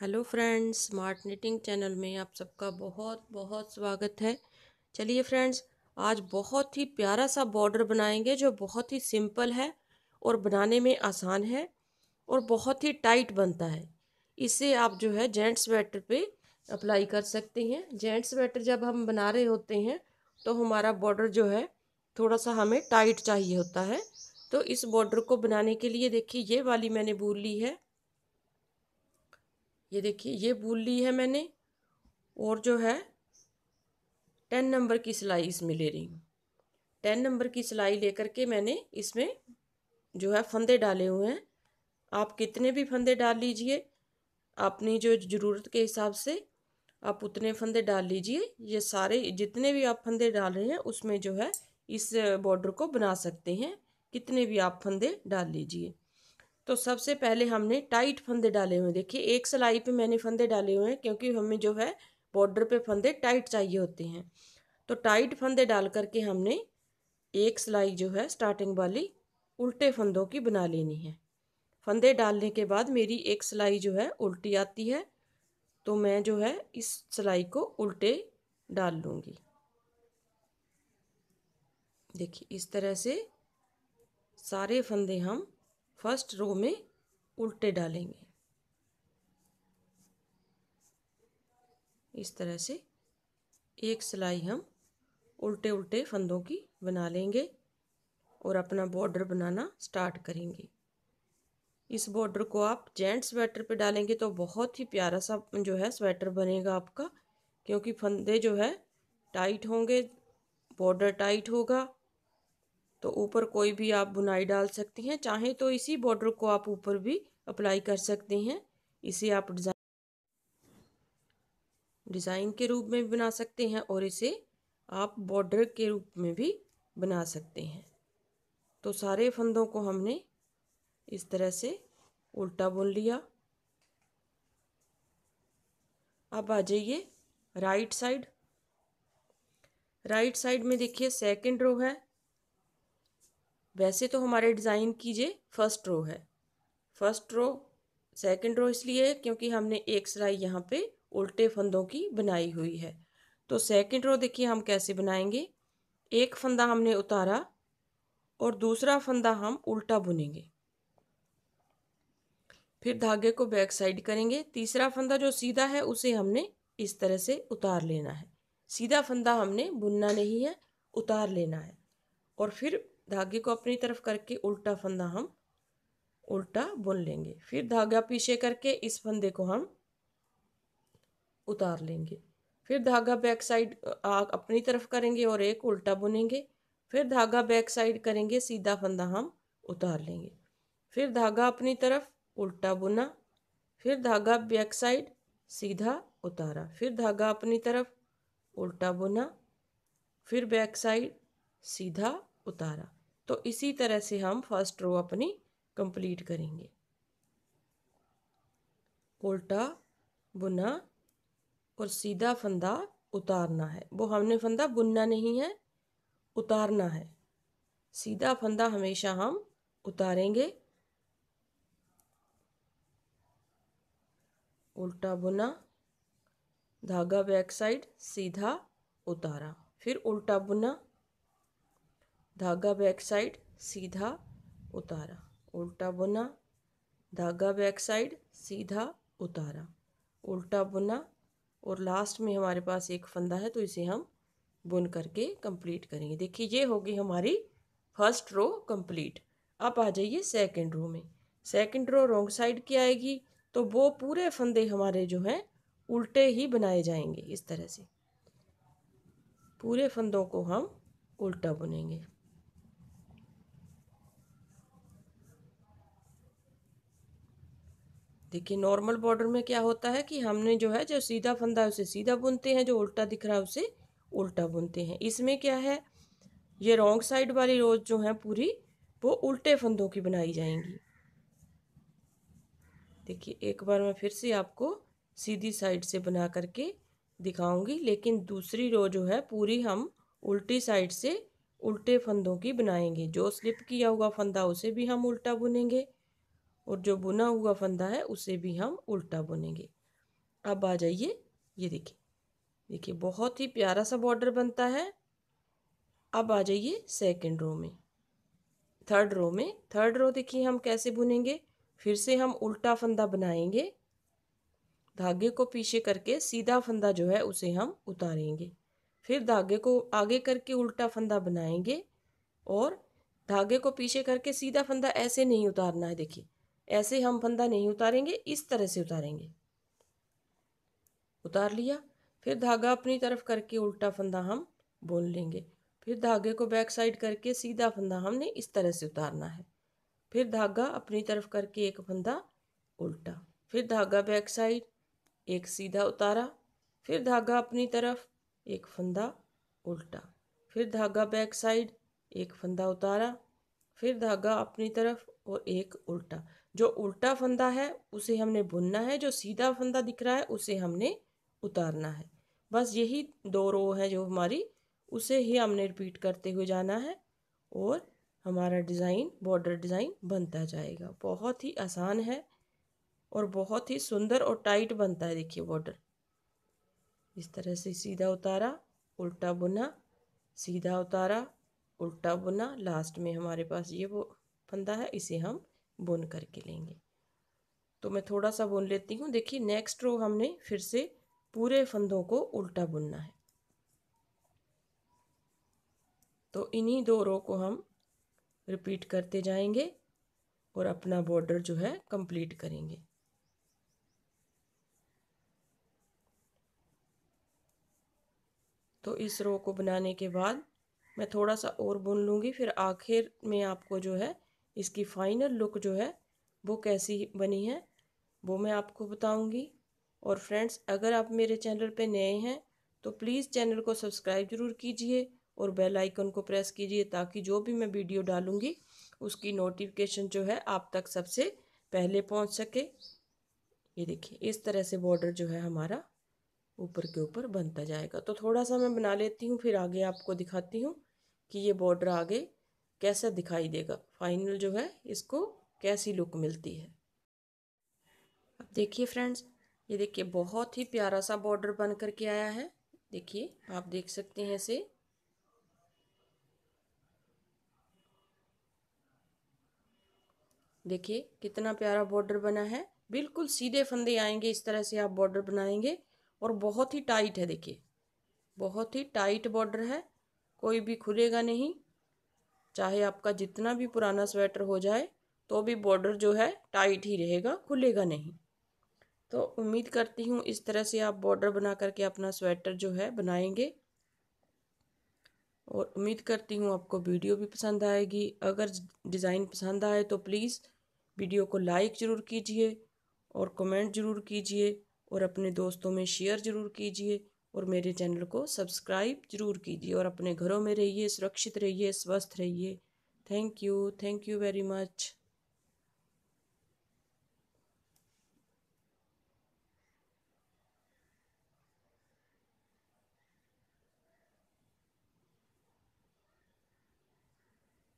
hello friends smart knitting channel में आप सबका बहुत बहुत स्वागत है चलिए फ्रेंड्स आज बहुत ही प्यारा सा बॉर्डर बनाएंगे जो बहुत ही सिंपल है और बनाने में आसान है और बहुत ही टाइट बनता है इसे आप जो है जेंट्स स्वेटर पे अप्लाई कर सकते हैं जेंट्स स्वेटर जब हम बना रहे होते हैं तो हमारा बॉर्डर जो है थोड़ा सा हमें टाइट चाहिए होता है तो इस बॉर्डर को बनाने के लिए देखिए ये वाली मैंने भूल ली है ये देखिए ये भूल ली है मैंने और जो है टेन नंबर की सिलाई इसमें ले रही हूँ टेन नंबर की सिलाई लेकर के मैंने इसमें जो है फंदे डाले हुए हैं आप कितने भी फंदे डाल लीजिए अपनी जो ज़रूरत के हिसाब से आप उतने फंदे डाल लीजिए ये सारे जितने भी आप फंदे डाल रहे हैं उसमें जो है इस बॉर्डर को बना सकते हैं कितने भी आप फंदे डाल लीजिए तो सबसे पहले हमने टाइट फंदे डाले हुए हैं देखिए एक सिलाई पे मैंने फंदे डाले हुए हैं क्योंकि हमें जो है बॉर्डर पे फंदे टाइट चाहिए होते हैं तो टाइट फंदे डाल करके हमने एक सिलाई जो है स्टार्टिंग वाली उल्टे फंदों की बना लेनी है फंदे डालने के बाद मेरी एक सिलाई जो है उल्टी आती है तो मैं जो है इस सिलाई को उल्टे डाल लूँगी देखिए इस तरह से सारे फंदे हम फर्स्ट रो में उल्टे डालेंगे इस तरह से एक सिलाई हम उल्टे उल्टे फंदों की बना लेंगे और अपना बॉर्डर बनाना स्टार्ट करेंगे इस बॉर्डर को आप जेंट स्वेटर पे डालेंगे तो बहुत ही प्यारा सा जो है स्वेटर बनेगा आपका क्योंकि फंदे जो है टाइट होंगे बॉर्डर टाइट होगा तो ऊपर कोई भी आप बुनाई डाल सकते हैं चाहें तो इसी बॉर्डर को आप ऊपर भी अप्लाई कर सकते हैं इसे आप डिज़ाइन डिज़ाइन के रूप में बना सकते हैं और इसे आप बॉर्डर के रूप में भी बना सकते हैं तो सारे फंदों को हमने इस तरह से उल्टा बुन लिया अब आ जाइए राइट साइड राइट साइड में देखिए सेकंड रो है वैसे तो हमारे डिज़ाइन की ये फर्स्ट रो है फर्स्ट रो सेकंड रो इसलिए क्योंकि हमने एक सिलाई यहाँ पे उल्टे फंदों की बनाई हुई है तो सेकंड रो देखिए हम कैसे बनाएंगे एक फंदा हमने उतारा और दूसरा फंदा हम उल्टा बुनेंगे फिर धागे को बैक साइड करेंगे तीसरा फंदा जो सीधा है उसे हमने इस तरह से उतार लेना है सीधा फंदा हमने बुनना नहीं है उतार लेना है और फिर धागे को अपनी तरफ करके उल्टा फंदा हम उल्टा बुन लेंगे फिर धागा पीछे करके इस फंदे को हम उतार लेंगे फिर धागा बैक साइड अपनी तरफ करेंगे और एक उल्टा बुनेंगे फिर धागा बैक साइड करेंगे सीधा फंदा हम उतार लेंगे फिर धागा अपनी तरफ उल्टा बुना फिर धागा बैक साइड सीधा उतारा फिर धागा अपनी तरफ उल्टा बुना फिर बैक साइड सीधा उतारा तो इसी तरह से हम फर्स्ट रो अपनी कंप्लीट करेंगे उल्टा बुना और सीधा फंदा उतारना है वो हमने फंदा बुनना नहीं है उतारना है सीधा फंदा हमेशा हम उतारेंगे उल्टा बुना धागा बैक साइड सीधा उतारा फिर उल्टा बुना धागा बैक साइड सीधा उतारा उल्टा बुना धागा बैक साइड सीधा उतारा उल्टा बुना और लास्ट में हमारे पास एक फंदा है तो इसे हम बुन करके कंप्लीट करेंगे देखिए ये होगी हमारी फर्स्ट रो कंप्लीट अब आ जाइए सेकंड रो में सेकंड रो रोंग साइड की आएगी तो वो पूरे फंदे हमारे जो हैं उल्टे ही बनाए जाएंगे इस तरह से पूरे फंदों को हम उल्टा बुनेंगे देखिए नॉर्मल बॉर्डर में क्या होता है कि हमने जो है जो सीधा फंदा है उसे सीधा बुनते हैं जो उल्टा दिख रहा है उसे उल्टा बुनते हैं इसमें क्या है ये रॉन्ग साइड वाली रोज जो है पूरी वो उल्टे फंदों की बनाई जाएंगी देखिए एक बार मैं फिर से आपको सीधी साइड से बना करके दिखाऊंगी लेकिन दूसरी रो जो है पूरी हम उल्टी साइड से उल्टे फंदों की बनाएंगे जो स्लिप किया हुआ फंदा उसे भी हम उल्टा बुनेंगे और जो बुना हुआ फंदा है उसे भी हम उल्टा बुनेंगे अब आ जाइए ये देखिए देखिए बहुत ही प्यारा सा बॉर्डर बनता है अब आ जाइए सेकंड रो में थर्ड रो में थर्ड रो देखिए हम कैसे बुनेंगे फिर से हम उल्टा फंदा बनाएंगे धागे को पीछे करके सीधा फंदा जो है उसे हम उतारेंगे फिर धागे को आगे करके उल्टा फंदा बनाएंगे और धागे को पीछे करके सीधा फंदा ऐसे नहीं उतारना है देखिए ऐसे हम फंदा नहीं उतारेंगे इस तरह से उतारेंगे उतार लिया फिर धागा अपनी तरफ करके उल्टा फंदा हम बोल लेंगे फिर धागे को बैक साइड करके सीधा फंदा हमने इस तरह से उतारना है फिर धागा अपनी तरफ करके एक फंदा उल्टा फिर धागा बैक साइड एक सीधा उतारा फिर धागा अपनी तरफ एक फंदा उल्टा फिर धागा बैक साइड एक फंदा उतारा फिर धागा अपनी तरफ और एक उल्टा जो उल्टा फंदा है उसे हमने बुनना है जो सीधा फंदा दिख रहा है उसे हमने उतारना है बस यही दो रो है जो हमारी उसे ही हमने रिपीट करते हुए जाना है और हमारा डिज़ाइन बॉर्डर डिज़ाइन बनता जाएगा बहुत ही आसान है और बहुत ही सुंदर और टाइट बनता है देखिए बॉर्डर इस तरह से सीधा उतारा उल्टा बुना सीधा उतारा उल्टा बुना लास्ट में हमारे पास ये वो फंदा है इसे हम बुन करके लेंगे तो मैं थोड़ा सा बुन लेती हूँ देखिए नेक्स्ट रो हमने फिर से पूरे फंदों को उल्टा बुनना है तो इन्हीं दो रो को हम रिपीट करते जाएंगे और अपना बॉर्डर जो है कंप्लीट करेंगे तो इस रो को बनाने के बाद मैं थोड़ा सा और बुन लूँगी फिर आखिर में आपको जो है इसकी फ़ाइनल लुक जो है वो कैसी बनी है वो मैं आपको बताऊंगी और फ्रेंड्स अगर आप मेरे चैनल पे नए हैं तो प्लीज़ चैनल को सब्सक्राइब ज़रूर कीजिए और बेल आइकन को प्रेस कीजिए ताकि जो भी मैं वीडियो डालूँगी उसकी नोटिफिकेशन जो है आप तक सबसे पहले पहुँच सके ये देखिए इस तरह से बॉर्डर जो है हमारा ऊपर के ऊपर बनता जाएगा तो थोड़ा सा मैं बना लेती हूँ फिर आगे आपको दिखाती हूँ कि ये बॉर्डर आगे कैसा दिखाई देगा फाइनल जो है इसको कैसी लुक मिलती है अब देखिए फ्रेंड्स ये देखिए बहुत ही प्यारा सा बॉर्डर बन करके आया है देखिए आप देख सकते हैं इसे देखिए कितना प्यारा बॉर्डर बना है बिल्कुल सीधे फंदे आएंगे इस तरह से आप बॉर्डर बनाएंगे और बहुत ही टाइट है देखिए बहुत ही टाइट बॉर्डर है कोई भी खुलेगा नहीं चाहे आपका जितना भी पुराना स्वेटर हो जाए तो भी बॉर्डर जो है टाइट ही रहेगा खुलेगा नहीं तो उम्मीद करती हूँ इस तरह से आप बॉर्डर बना करके अपना स्वेटर जो है बनाएंगे और उम्मीद करती हूँ आपको वीडियो भी पसंद आएगी अगर डिज़ाइन पसंद आए तो प्लीज़ वीडियो को लाइक ज़रूर कीजिए और कमेंट ज़रूर कीजिए और अपने दोस्तों में शेयर ज़रूर कीजिए और मेरे चैनल को सब्सक्राइब जरूर कीजिए और अपने घरों में रहिए सुरक्षित रहिए स्वस्थ रहिए thank you thank you very much